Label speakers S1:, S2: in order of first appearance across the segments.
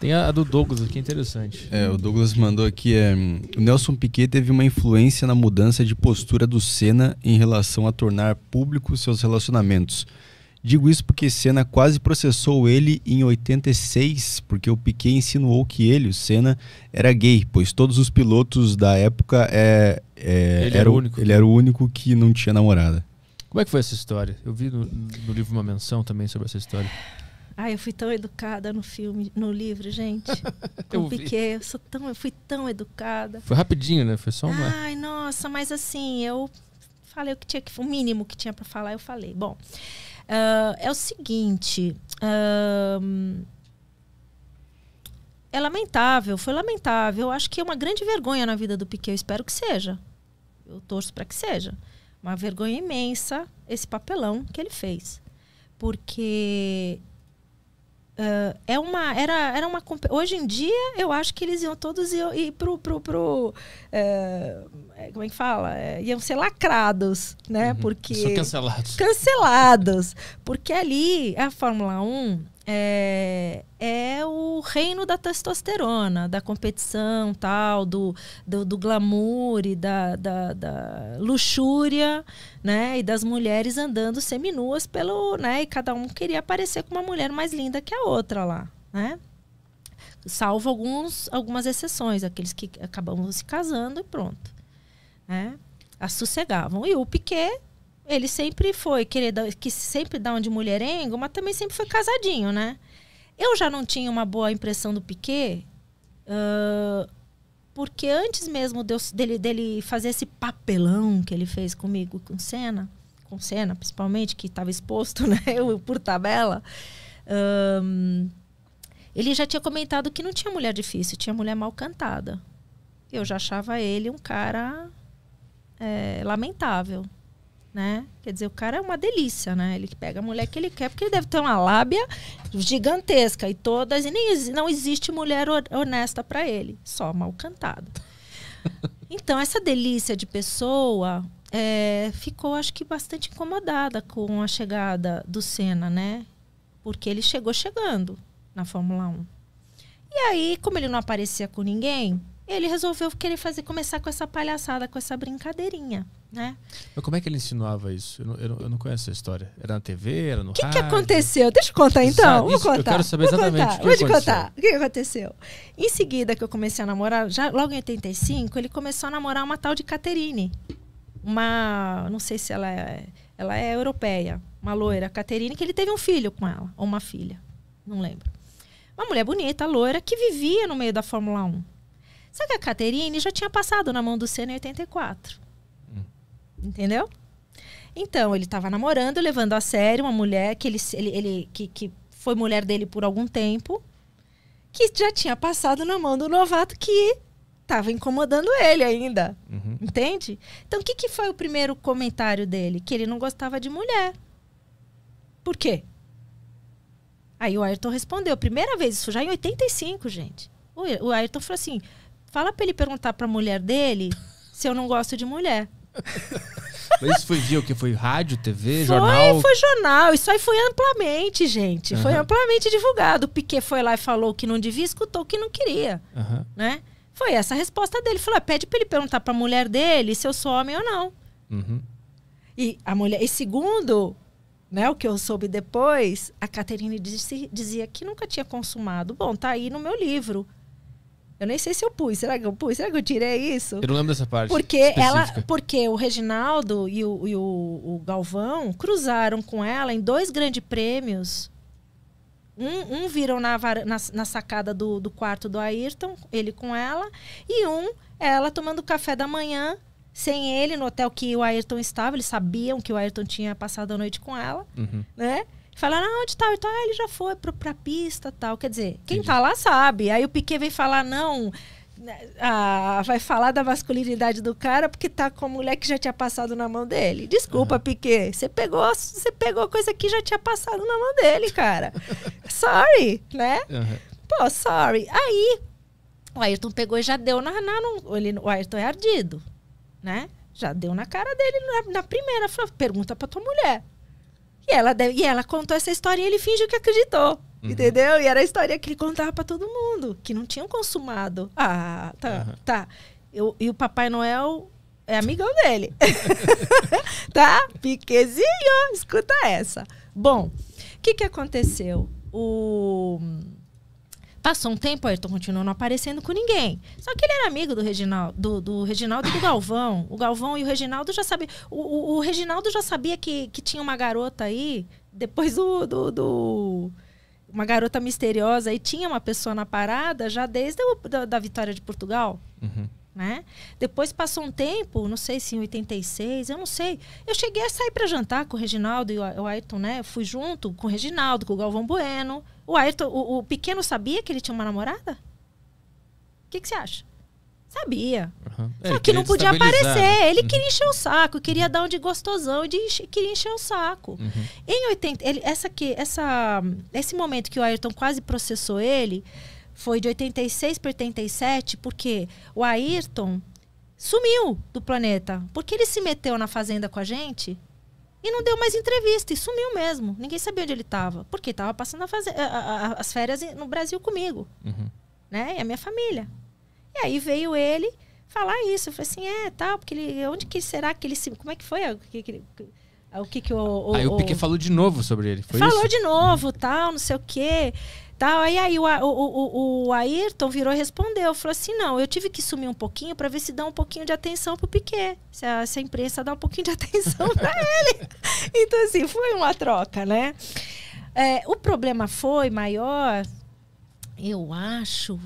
S1: Tem a, a do Douglas aqui, interessante. É, o Douglas mandou aqui. É, o Nelson Piquet teve uma influência na mudança de postura do Senna em relação a tornar público seus relacionamentos. Digo isso porque Senna quase processou ele em 86, porque o Piquet insinuou que ele, o Senna, era gay, pois todos os pilotos da época é, é ele, era, o único. ele era o único que não tinha namorada. Como é que foi essa história? Eu vi no, no livro uma menção também sobre essa história. Ai, eu fui tão educada no filme, no livro, gente. Com eu Piquet, é? eu, sou tão, eu fui tão educada. Foi rapidinho, né? Foi só uma. Ai, nossa, mas assim, eu falei o que tinha que. O mínimo que tinha para falar, eu falei. Bom, uh, é o seguinte. Uh, é lamentável, foi lamentável. Eu acho que é uma grande vergonha na vida do Piquet, eu espero que seja. Eu torço para que seja. Uma vergonha imensa esse papelão que ele fez. Porque Uh, é uma era era uma hoje em dia eu acho que eles iam todos ir, ir pro pro, pro uh, como é que fala é, iam ser lacrados né uhum. porque Só cancelados cancelados porque ali a Fórmula 1 é, é o reino da testosterona, da competição, tal, do, do, do glamour e da, da, da, luxúria, né? E das mulheres andando seminuas pelo, né? E cada um queria aparecer com uma mulher mais linda que a outra lá, né? Salvo alguns, algumas exceções, aqueles que acabavam se casando e pronto, né? As sossegavam. E o Piquet ele sempre foi querido, que sempre dá um de mulherengo, mas também sempre foi casadinho, né? Eu já não tinha uma boa impressão do Piquet, uh, porque antes mesmo dele, dele fazer esse papelão que ele fez comigo com Senna, com Senna principalmente, que estava exposto, né? Eu por tabela. Um, ele já tinha comentado que não tinha mulher difícil, tinha mulher mal cantada. Eu já achava ele um cara é, lamentável né? Quer dizer, o cara é uma delícia, né? Ele pega a mulher que ele quer, porque ele deve ter uma lábia gigantesca e todas e nem não existe mulher honesta para ele, só mal cantado. Então, essa delícia de pessoa é, ficou, acho que, bastante incomodada com a chegada do Senna, né? Porque ele chegou chegando na Fórmula 1. E aí, como ele não aparecia com ninguém, ele resolveu querer fazer começar com essa palhaçada, com essa brincadeirinha, né? Mas como é que ele insinuava isso? Eu não, eu não, eu não conheço a história. Era na TV, era no que rádio? O que aconteceu? Deixa eu contar então. Vou contar. Eu quero saber Vou exatamente contar. o que Vou te contar. O que aconteceu? Em seguida que eu comecei a namorar, já logo em 85, ele começou a namorar uma tal de Caterine. Uma, não sei se ela é, ela é europeia, uma loira, Caterine, que ele teve um filho com ela, ou uma filha, não lembro. Uma mulher bonita, loira, que vivia no meio da Fórmula 1. Só que a Caterine já tinha passado na mão do Senna em 84. Hum. Entendeu? Então, ele estava namorando, levando a sério uma mulher que ele, ele, ele que, que foi mulher dele por algum tempo, que já tinha passado na mão do novato que estava incomodando ele ainda. Uhum. Entende? Então, o que, que foi o primeiro comentário dele? Que ele não gostava de mulher. Por quê? Aí o Ayrton respondeu, primeira vez, isso já em 85, gente. O Ayrton falou assim: Fala pra ele perguntar pra mulher dele se eu não gosto de mulher. Mas isso foi via o que? Foi rádio, TV, foi, jornal? Foi jornal. Isso aí foi amplamente, gente. Uhum. Foi amplamente divulgado. O Piquet foi lá e falou que não devia, escutou que não queria. Uhum. Né? Foi essa a resposta dele. Falou, ah, pede pra ele perguntar pra mulher dele se eu sou homem ou não. Uhum. E a mulher... E segundo né, o que eu soube depois, a Caterine disse, dizia que nunca tinha consumado. Bom, tá aí no meu livro. Eu nem sei se eu pus. Será que eu pus? Será que eu tirei isso? Eu não lembro dessa parte. Porque específica. ela, porque o Reginaldo e, o, e o, o, Galvão cruzaram com ela em dois grandes prêmios. Um, um viram na, na, na sacada do, do quarto do Ayrton, ele com ela, e um, ela tomando café da manhã sem ele no hotel que o Ayrton estava. Eles sabiam que o Ayrton tinha passado a noite com ela, uhum. né? fala ah, onde tal tá? e tal, ah, ele já foi para pra pista tal. Quer dizer, quem Entendi. tá lá sabe. Aí o Piquet vem falar, não, ah, vai falar da masculinidade do cara porque tá com a mulher que já tinha passado na mão dele. Desculpa, uhum. Piquet, você pegou, você pegou coisa que já tinha passado na mão dele, cara. sorry, né? Uhum. Pô, sorry. Aí, o Ayrton pegou e já deu na... na no, ele, o Ayrton é ardido, né? Já deu na cara dele na, na primeira. Falou, pergunta pra tua mulher. E ela, e ela contou essa história e ele fingiu que acreditou. Uhum. Entendeu? E era a história que ele contava para todo mundo, que não tinham consumado. Ah, tá, uhum. tá. Eu, e o Papai Noel é amigão dele. tá? Piquezinho, escuta essa. Bom, o que, que aconteceu? O Passou um tempo, Ayrton continuou não aparecendo com ninguém. Só que ele era amigo do Reginaldo, do, do Reginaldo e do Galvão. O Galvão e o Reginaldo já sabiam. O, o, o, Reginaldo já sabia que, que tinha uma garota aí, depois do, do, do Uma garota misteriosa e tinha uma pessoa na parada já desde o, da, da vitória de Portugal. Uhum. Né? Depois passou um tempo, não sei se em 86, eu não sei. Eu cheguei a sair para jantar com o Reginaldo e o Ayrton, né? Eu fui junto com o Reginaldo, com o Galvão Bueno. O Ayrton, o, o pequeno sabia que ele tinha uma namorada? O que, que você acha? Sabia. Uhum. Só é, que não podia aparecer. Ele uhum. queria encher o saco, queria dar um de gostosão, de queria encher o saco. Uhum. Em 80, ele, essa que, essa, esse momento que o Ayrton quase processou ele foi de 86 para 87, porque o Ayrton sumiu do planeta. Porque ele se meteu na fazenda com a gente e não deu mais entrevista, e sumiu mesmo. Ninguém sabia onde ele estava. Porque estava passando a fazer, a, a, as férias no Brasil comigo. Uhum. Né? E a minha família. E aí veio ele falar isso. Eu falei assim, é, tal, porque ele. Onde que será que ele se. Como é que foi? O que, que, o que, que o, o, Aí o Piquet falou de novo sobre ele. Foi falou isso? de novo, uhum. tal, não sei o quê tal. Aí, aí o, o, o, o Ayrton virou e respondeu. Falou assim, não, eu tive que sumir um pouquinho para ver se dá um pouquinho de atenção pro Piquet. Se a, se a imprensa dá um pouquinho de atenção para ele. Então, assim, foi uma troca, né? É, o problema foi maior, eu acho,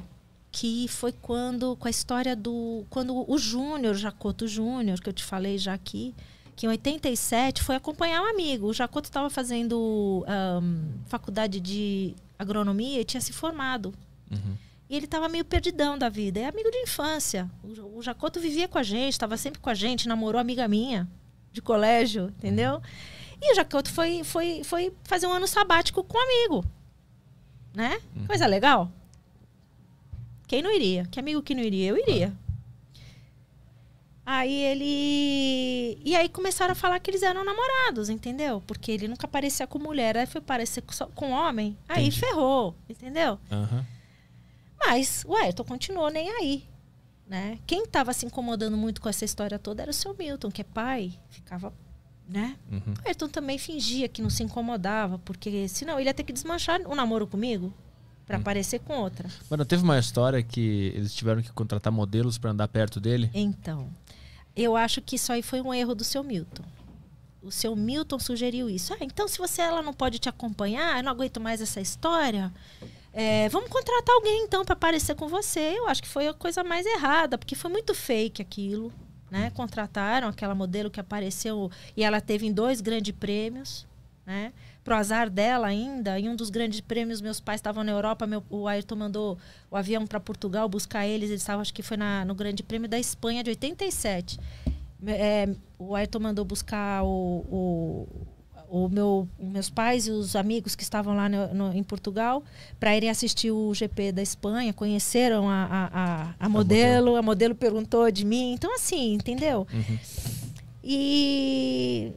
S1: que foi quando, com a história do. Quando o Júnior, Jacoto Júnior, que eu te falei já aqui, que em 87 foi acompanhar um amigo. O Jacoto estava fazendo um, faculdade de agronomia e tinha se formado. Uhum. E ele estava meio perdidão da vida. É amigo de infância. O, o Jacoto vivia com a gente, estava sempre com a gente, namorou amiga minha de colégio, uhum. entendeu? E o Jacoto foi, foi, foi fazer um ano sabático com um amigo. Né? Uhum. Coisa legal. Quem não iria? Que amigo que não iria? Eu iria. Aí ele. E aí começaram a falar que eles eram namorados, entendeu? Porque ele nunca parecia com mulher, aí foi parecer com homem. Aí Entendi. ferrou, entendeu? Uhum. Mas o Ayrton continuou nem aí. Né? Quem estava se incomodando muito com essa história toda era o seu Milton, que é pai, ficava. Né? Uhum. O Ayrton também fingia que não se incomodava, porque senão ele ia ter que desmanchar o namoro comigo para aparecer com outra. Mas teve uma história que eles tiveram que contratar modelos para andar perto dele? Então, eu acho que isso aí foi um erro do seu Milton. O seu Milton sugeriu isso. Ah, então se você ela não pode te acompanhar, eu não aguento mais essa história. É, vamos contratar alguém então para aparecer com você. Eu acho que foi a coisa mais errada, porque foi muito fake aquilo, né? Contrataram aquela modelo que apareceu e ela teve em dois grandes prêmios né? Pro azar dela ainda, em um dos grandes prêmios, meus pais estavam na Europa, meu, o Ayrton mandou o avião para Portugal buscar eles, eles estavam, acho que foi na, no grande prêmio da Espanha de 87. É, o Ayrton mandou buscar o, o, o meu, meus pais e os amigos que estavam lá no, no, em Portugal para irem assistir o GP da Espanha, conheceram a, a, a, a modelo, modelo, a modelo perguntou de mim, então assim, entendeu? Uhum. E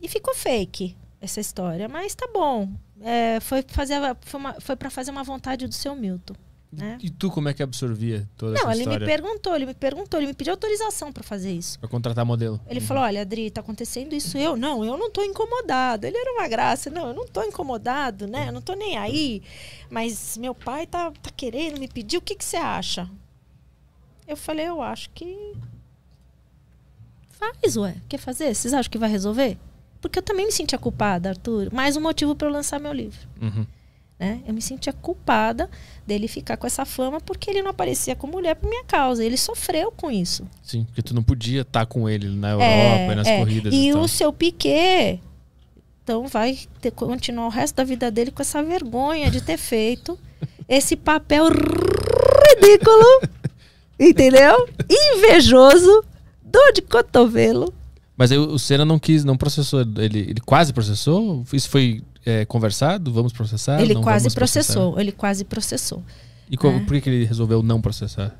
S1: e ficou fake essa história, mas tá bom. É, foi fazer foi, uma, foi para fazer uma vontade do seu Milton. Né? E tu como é que absorvia toda Não, essa história? Não, ele me perguntou, ele me perguntou, ele me pediu autorização para fazer isso. Para contratar modelo. Ele uhum. falou: "Olha, Adri, tá acontecendo isso eu? Não, eu não tô incomodado". Ele era uma graça. Não, eu não tô incomodado, né? Eu não tô nem aí. Mas meu pai tá, tá querendo me pedir, o que que você acha? Eu falei: "Eu acho que faz, ué. Quer fazer? Vocês acham que vai resolver?" Porque eu também me sentia culpada, Arthur. Mais um motivo para eu lançar meu livro. Uhum. Né? Eu me sentia culpada dele ficar com essa fama porque ele não aparecia com mulher por minha causa. Ele sofreu com isso. Sim, porque tu não podia estar tá com ele na é, Europa é, e nas é. corridas. E, e o seu Piquet, então, vai ter, continuar o resto da vida dele com essa vergonha de ter feito esse papel ridículo, entendeu? Invejoso, dor de cotovelo mas aí o Senna não quis, não processou. Ele, ele quase processou? Isso foi é, conversado? Vamos processar? Ele não quase processou. Processar. Ele quase processou. E como, é. por que, que ele resolveu não processar?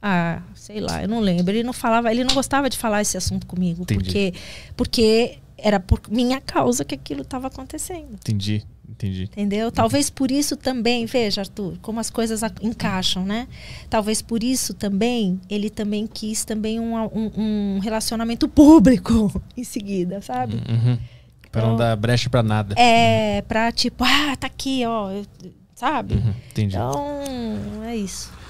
S1: Ah, sei lá, eu não lembro. Ele não falava, ele não gostava de falar esse assunto comigo, Entendi. porque porque era por minha causa que aquilo estava acontecendo. Entendi. Entendi. Entendeu? Talvez por isso também, veja, Arthur, como as coisas encaixam, né? Talvez por isso também ele também quis também um, um, um relacionamento público em seguida, sabe? Uhum. uhum. Para então, não dar brecha para nada. É, para tipo, ah, tá aqui, ó, sabe? Uhum. Entendi. Então, é isso.